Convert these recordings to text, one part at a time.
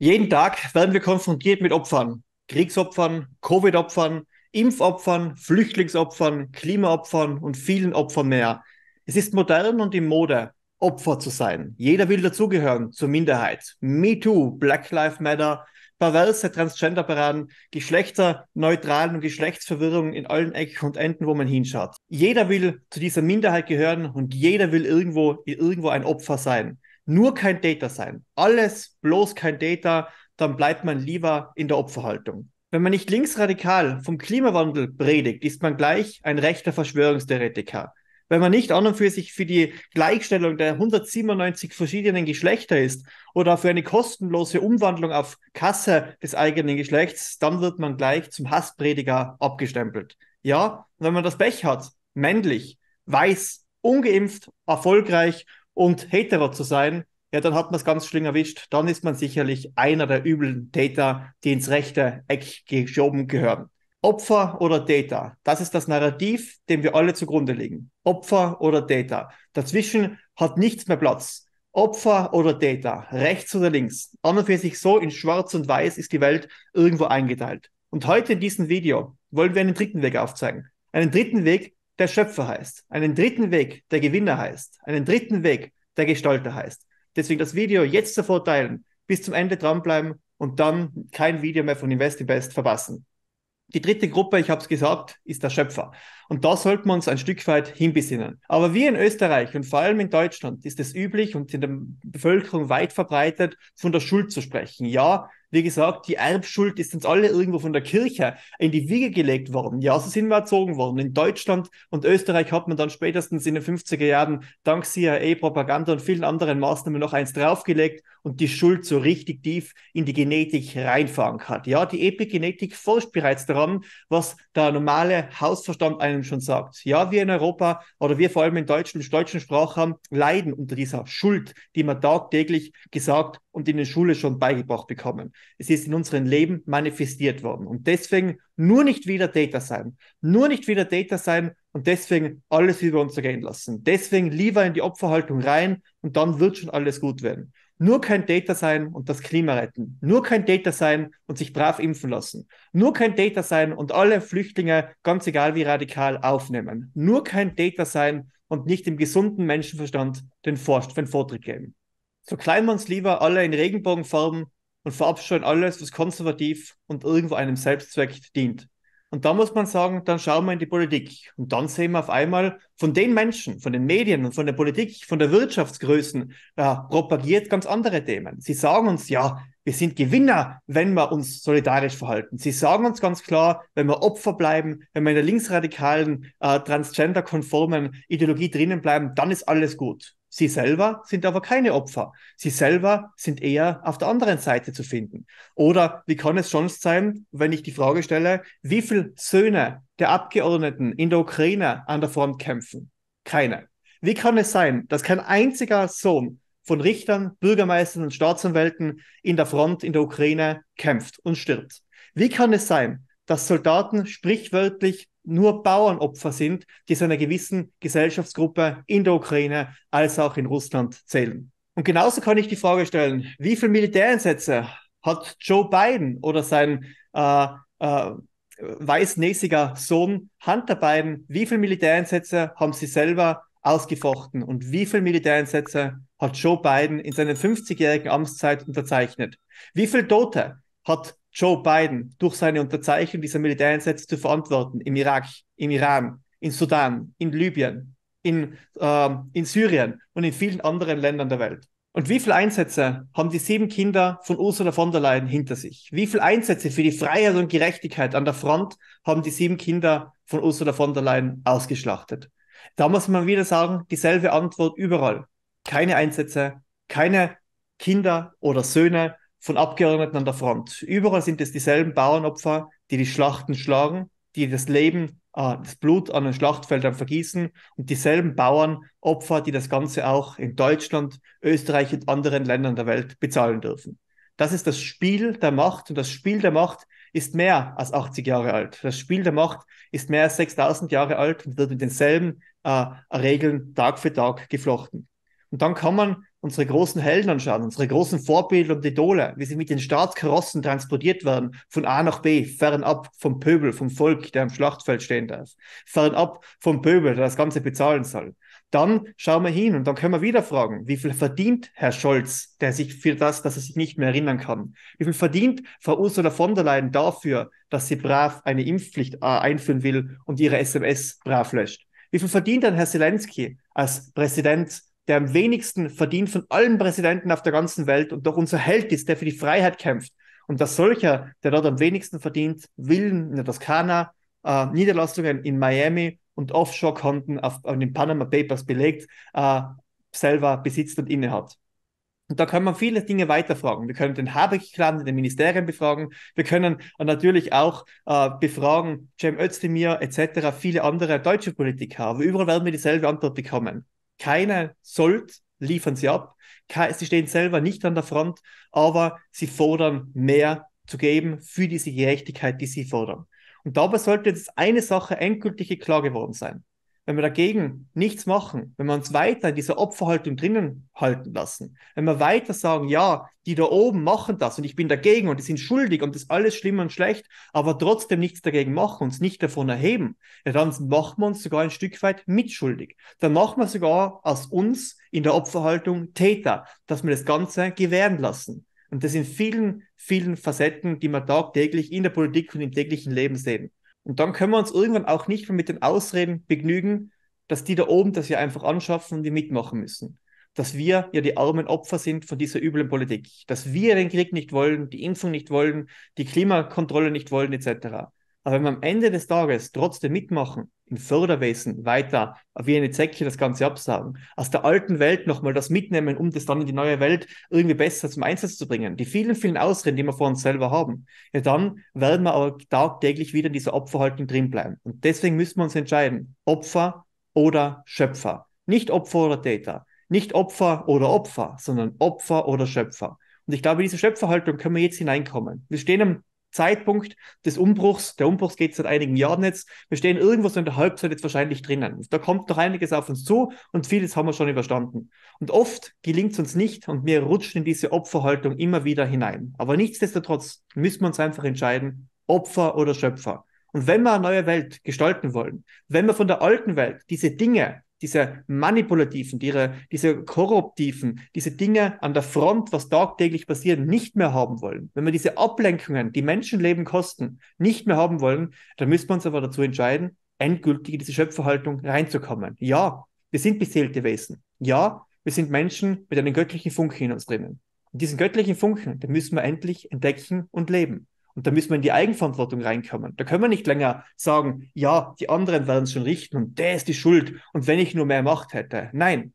Jeden Tag werden wir konfrontiert mit Opfern. Kriegsopfern, Covid-Opfern, Impfopfern, Flüchtlingsopfern, Klimaopfern und vielen Opfern mehr. Es ist modern und in Mode, Opfer zu sein. Jeder will dazugehören, zur Minderheit. Me Too, Black Lives Matter, perverse Transgender-Paraden, geschlechterneutralen und Geschlechtsverwirrung in allen Ecken und Enden, wo man hinschaut. Jeder will zu dieser Minderheit gehören und jeder will irgendwo, irgendwo ein Opfer sein. Nur kein Data sein. Alles bloß kein Data, dann bleibt man lieber in der Opferhaltung. Wenn man nicht linksradikal vom Klimawandel predigt, ist man gleich ein rechter Verschwörungstheoretiker. Wenn man nicht an und für sich für die Gleichstellung der 197 verschiedenen Geschlechter ist oder für eine kostenlose Umwandlung auf Kasse des eigenen Geschlechts, dann wird man gleich zum Hassprediger abgestempelt. Ja, wenn man das Pech hat, männlich, weiß, ungeimpft, erfolgreich und hetero zu sein, ja, dann hat man es ganz schlimm erwischt. Dann ist man sicherlich einer der üblen Täter, die ins rechte Eck geschoben gehören. Opfer oder Täter, das ist das Narrativ, dem wir alle zugrunde legen. Opfer oder Täter. Dazwischen hat nichts mehr Platz. Opfer oder Täter, rechts oder links. An und für sich so in schwarz und weiß ist die Welt irgendwo eingeteilt. Und heute in diesem Video wollen wir einen dritten Weg aufzeigen. Einen dritten Weg, der Schöpfer heißt, einen dritten Weg, der Gewinner heißt, einen dritten Weg, der Gestalter heißt. Deswegen das Video jetzt sofort teilen, bis zum Ende dranbleiben und dann kein Video mehr von Invest Best verpassen. Die dritte Gruppe, ich habe es gesagt, ist der Schöpfer. Und da sollten wir uns ein Stück weit hinbesinnen. Aber wie in Österreich und vor allem in Deutschland ist es üblich und in der Bevölkerung weit verbreitet, von der Schuld zu sprechen. Ja, wie gesagt, die Erbschuld ist uns alle irgendwo von der Kirche in die Wiege gelegt worden. Ja, so sind wir erzogen worden. In Deutschland und Österreich hat man dann spätestens in den 50er Jahren dank CIA-Propaganda und vielen anderen Maßnahmen noch eins draufgelegt und die Schuld so richtig tief in die Genetik reinverankert. Ja, die Epigenetik forscht bereits daran, was der normale Hausverstand einen einem schon sagt. Ja, wir in Europa oder wir vor allem in Deutschen, deutschen Sprachraum leiden unter dieser Schuld, die wir tagtäglich gesagt und in der Schule schon beigebracht bekommen. Es ist in unserem Leben manifestiert worden. Und deswegen nur nicht wieder Data sein. Nur nicht wieder Data sein und deswegen alles über uns ergehen lassen. Deswegen lieber in die Opferhaltung rein und dann wird schon alles gut werden. Nur kein Data sein und das Klima retten. Nur kein Data sein und sich brav impfen lassen. Nur kein Data sein und alle Flüchtlinge, ganz egal wie radikal, aufnehmen. Nur kein Data sein und nicht dem gesunden Menschenverstand den, Vortritt geben. So kleiden wir uns lieber alle in Regenbogenfarben und verabscheuen alles, was konservativ und irgendwo einem Selbstzweck dient. Und da muss man sagen, dann schauen wir in die Politik. Und dann sehen wir auf einmal von den Menschen, von den Medien und von der Politik, von der Wirtschaftsgrößen, ja, propagiert ganz andere Themen. Sie sagen uns, ja, wir sind Gewinner, wenn wir uns solidarisch verhalten. Sie sagen uns ganz klar, wenn wir Opfer bleiben, wenn wir in der linksradikalen, äh, transgender-konformen Ideologie drinnen bleiben, dann ist alles gut. Sie selber sind aber keine Opfer. Sie selber sind eher auf der anderen Seite zu finden. Oder wie kann es sonst sein, wenn ich die Frage stelle, wie viele Söhne der Abgeordneten in der Ukraine an der Front kämpfen? Keine. Wie kann es sein, dass kein einziger Sohn von Richtern, Bürgermeistern und Staatsanwälten in der Front in der Ukraine kämpft und stirbt. Wie kann es sein, dass Soldaten sprichwörtlich nur Bauernopfer sind, die zu einer gewissen Gesellschaftsgruppe in der Ukraine als auch in Russland zählen? Und genauso kann ich die Frage stellen, wie viele Militäreinsätze hat Joe Biden oder sein äh, äh, weißnäsiger Sohn Hunter Biden, wie viele Militäreinsätze haben sie selber ausgefochten und wie viele Militäreinsätze hat Joe Biden in seiner 50-jährigen Amtszeit unterzeichnet? Wie viele Tote hat Joe Biden durch seine Unterzeichnung dieser Militäreinsätze zu verantworten im Irak, im Iran, in Sudan, in Libyen, in, äh, in Syrien und in vielen anderen Ländern der Welt? Und wie viele Einsätze haben die sieben Kinder von Ursula von der Leyen hinter sich? Wie viele Einsätze für die Freiheit und Gerechtigkeit an der Front haben die sieben Kinder von Ursula von der Leyen ausgeschlachtet? Da muss man wieder sagen, dieselbe Antwort überall. Keine Einsätze, keine Kinder oder Söhne von Abgeordneten an der Front. Überall sind es dieselben Bauernopfer, die die Schlachten schlagen, die das Leben, äh, das Blut an den Schlachtfeldern vergießen und dieselben Bauernopfer, die das Ganze auch in Deutschland, Österreich und anderen Ländern der Welt bezahlen dürfen. Das ist das Spiel der Macht und das Spiel der Macht ist mehr als 80 Jahre alt. Das Spiel der Macht ist mehr als 6000 Jahre alt und wird mit denselben äh, Regeln Tag für Tag geflochten. Und dann kann man unsere großen Helden anschauen, unsere großen Vorbilder und Idole, wie sie mit den Staatskarossen transportiert werden, von A nach B, fernab vom Pöbel, vom Volk, der am Schlachtfeld stehen darf, fernab vom Pöbel, der das Ganze bezahlen soll, dann schauen wir hin und dann können wir wieder fragen, wie viel verdient Herr Scholz, der sich für das, dass er sich nicht mehr erinnern kann? Wie viel verdient Frau Ursula von der Leyen dafür, dass sie brav eine Impfpflicht äh, einführen will und ihre SMS brav löscht? Wie viel verdient dann Herr Zelensky als Präsident, der am wenigsten verdient von allen Präsidenten auf der ganzen Welt und doch unser Held ist, der für die Freiheit kämpft? Und dass solcher, der dort am wenigsten verdient, Willen in der Toskana, äh, Niederlassungen in Miami und Offshore-Konten auf, auf, den Panama Papers belegt, äh, selber besitzt und innehat. Und da kann man viele Dinge weiterfragen. Wir können den Habeck-Clan, den Ministerien befragen. Wir können natürlich auch äh, befragen, Cem Özdemir etc., viele andere deutsche Politiker. Aber überall werden wir dieselbe Antwort bekommen. Keine Sold liefern sie ab. Ke sie stehen selber nicht an der Front, aber sie fordern mehr zu geben für diese Gerechtigkeit, die sie fordern. Und dabei sollte jetzt eine Sache endgültig klar geworden sein. Wenn wir dagegen nichts machen, wenn wir uns weiter in dieser Opferhaltung drinnen halten lassen, wenn wir weiter sagen, ja, die da oben machen das und ich bin dagegen und die sind schuldig und das ist alles schlimm und schlecht, aber trotzdem nichts dagegen machen, uns nicht davon erheben, ja, dann machen wir uns sogar ein Stück weit mitschuldig. Dann machen wir sogar aus uns in der Opferhaltung Täter, dass wir das Ganze gewähren lassen. Und das sind vielen, vielen Facetten, die wir tagtäglich in der Politik und im täglichen Leben sehen. Und dann können wir uns irgendwann auch nicht mehr mit den Ausreden begnügen, dass die da oben das ja einfach anschaffen und die mitmachen müssen. Dass wir ja die armen Opfer sind von dieser üblen Politik. Dass wir den Krieg nicht wollen, die Impfung nicht wollen, die Klimakontrolle nicht wollen, etc. Aber wenn wir am Ende des Tages trotzdem mitmachen, im Förderwesen weiter wie eine Zecke das Ganze absagen, aus der alten Welt nochmal das mitnehmen, um das dann in die neue Welt irgendwie besser zum Einsatz zu bringen, die vielen, vielen Ausreden, die wir vor uns selber haben, ja, dann werden wir aber tagtäglich wieder in dieser Opferhaltung drinbleiben. Und deswegen müssen wir uns entscheiden, Opfer oder Schöpfer. Nicht Opfer oder Täter, nicht Opfer oder Opfer, sondern Opfer oder Schöpfer. Und ich glaube, in diese Schöpferhaltung können wir jetzt hineinkommen. Wir stehen am Zeitpunkt des Umbruchs, der Umbruch geht seit einigen Jahren jetzt, wir stehen irgendwo so in der Halbzeit jetzt wahrscheinlich drinnen. Da kommt noch einiges auf uns zu und vieles haben wir schon überstanden. Und oft gelingt es uns nicht und wir rutschen in diese Opferhaltung immer wieder hinein. Aber nichtsdestotrotz müssen wir uns einfach entscheiden, Opfer oder Schöpfer. Und wenn wir eine neue Welt gestalten wollen, wenn wir von der alten Welt diese Dinge, dieser manipulativen, dieser, dieser korruptiven, diese Dinge an der Front, was tagtäglich passiert, nicht mehr haben wollen, wenn wir diese Ablenkungen, die Menschenleben kosten, nicht mehr haben wollen, dann müssen wir uns aber dazu entscheiden, endgültig in diese Schöpferhaltung reinzukommen. Ja, wir sind beseelte Wesen. Ja, wir sind Menschen mit einem göttlichen Funken in uns drinnen. Und diesen göttlichen Funken, den müssen wir endlich entdecken und leben. Und da müssen wir in die Eigenverantwortung reinkommen. Da können wir nicht länger sagen, ja, die anderen werden es schon richten und der ist die Schuld und wenn ich nur mehr Macht hätte. Nein,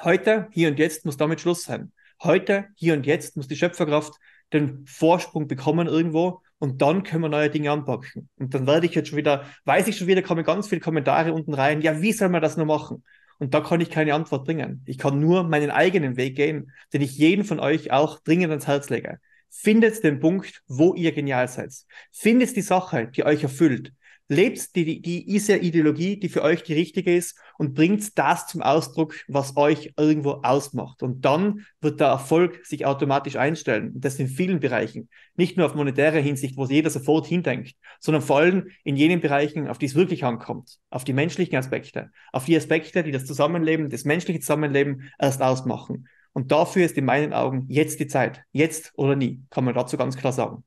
heute, hier und jetzt muss damit Schluss sein. Heute, hier und jetzt muss die Schöpferkraft den Vorsprung bekommen irgendwo und dann können wir neue Dinge anpacken. Und dann werde ich jetzt schon wieder, weiß ich schon wieder, kommen ganz viele Kommentare unten rein, ja, wie soll man das nur machen? Und da kann ich keine Antwort bringen. Ich kann nur meinen eigenen Weg gehen, den ich jeden von euch auch dringend ans Herz lege. Findet den Punkt, wo ihr genial seid. Findet die Sache, die euch erfüllt. Lebt die, die diese ideologie die für euch die richtige ist und bringt das zum Ausdruck, was euch irgendwo ausmacht. Und dann wird der Erfolg sich automatisch einstellen. Und das in vielen Bereichen. Nicht nur auf monetärer Hinsicht, wo jeder sofort hindenkt, sondern vor allem in jenen Bereichen, auf die es wirklich ankommt. Auf die menschlichen Aspekte. Auf die Aspekte, die das Zusammenleben, das menschliche Zusammenleben erst ausmachen. Und dafür ist in meinen Augen jetzt die Zeit. Jetzt oder nie, kann man dazu ganz klar sagen.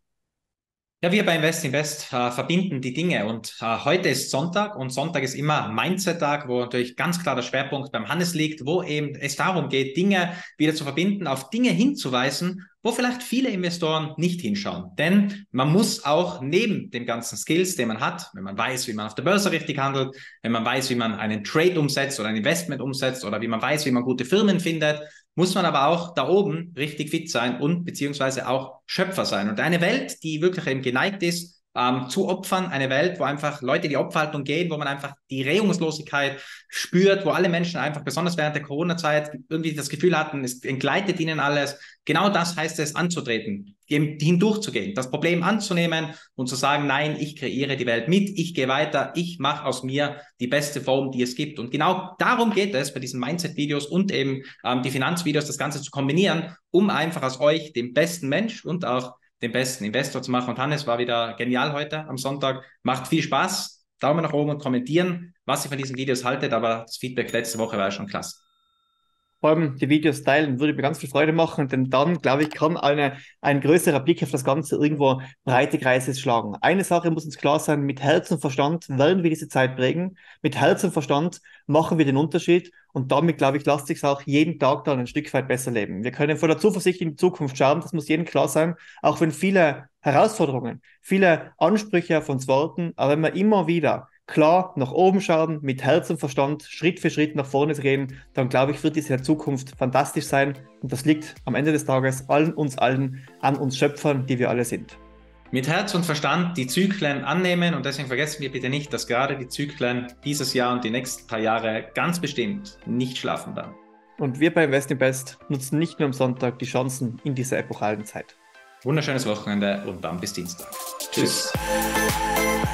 Ja, wir bei Invest Invest äh, verbinden die Dinge und äh, heute ist Sonntag und Sonntag ist immer Mindset-Tag, wo natürlich ganz klar der Schwerpunkt beim Hannes liegt, wo eben es darum geht, Dinge wieder zu verbinden, auf Dinge hinzuweisen, wo vielleicht viele Investoren nicht hinschauen. Denn man muss auch neben den ganzen Skills, den man hat, wenn man weiß, wie man auf der Börse richtig handelt, wenn man weiß, wie man einen Trade umsetzt oder ein Investment umsetzt oder wie man weiß, wie man gute Firmen findet, muss man aber auch da oben richtig fit sein und beziehungsweise auch Schöpfer sein. Und eine Welt, die wirklich eben geneigt ist, ähm, zu Opfern, eine Welt, wo einfach Leute die Opferhaltung gehen, wo man einfach die Regungslosigkeit spürt, wo alle Menschen einfach, besonders während der Corona-Zeit, irgendwie das Gefühl hatten, es entgleitet ihnen alles. Genau das heißt es anzutreten, hindurchzugehen, das Problem anzunehmen und zu sagen, nein, ich kreiere die Welt mit, ich gehe weiter, ich mache aus mir die beste Form, die es gibt. Und genau darum geht es bei diesen Mindset-Videos und eben ähm, die Finanzvideos, das Ganze zu kombinieren, um einfach aus euch den besten Mensch und auch den besten Investor zu machen. Und Hannes war wieder genial heute am Sonntag. Macht viel Spaß. Daumen nach oben und kommentieren, was ihr von diesen Videos haltet. Aber das Feedback letzte Woche war schon klasse vor allem die Videos teilen, würde mir ganz viel Freude machen, denn dann, glaube ich, kann eine, ein größerer Blick auf das Ganze irgendwo breite Kreise schlagen. Eine Sache muss uns klar sein, mit Herz und Verstand wollen wir diese Zeit prägen, mit Herz und Verstand machen wir den Unterschied und damit, glaube ich, lasst sich auch jeden Tag dann ein Stück weit besser leben. Wir können vor der Zuversicht in die Zukunft schauen, das muss jedem klar sein, auch wenn viele Herausforderungen, viele Ansprüche auf uns warten, aber wenn wir immer wieder klar nach oben schauen, mit Herz und Verstand Schritt für Schritt nach vorne drehen, dann glaube ich, wird diese Zukunft fantastisch sein. Und das liegt am Ende des Tages allen uns allen an uns Schöpfern, die wir alle sind. Mit Herz und Verstand die Zyklen annehmen und deswegen vergessen wir bitte nicht, dass gerade die Zyklen dieses Jahr und die nächsten paar Jahre ganz bestimmt nicht schlafen werden. Und wir bei Invest in Best nutzen nicht nur am Sonntag die Chancen in dieser epochalen Zeit. Wunderschönes Wochenende und dann bis Dienstag. Tschüss. Tschüss.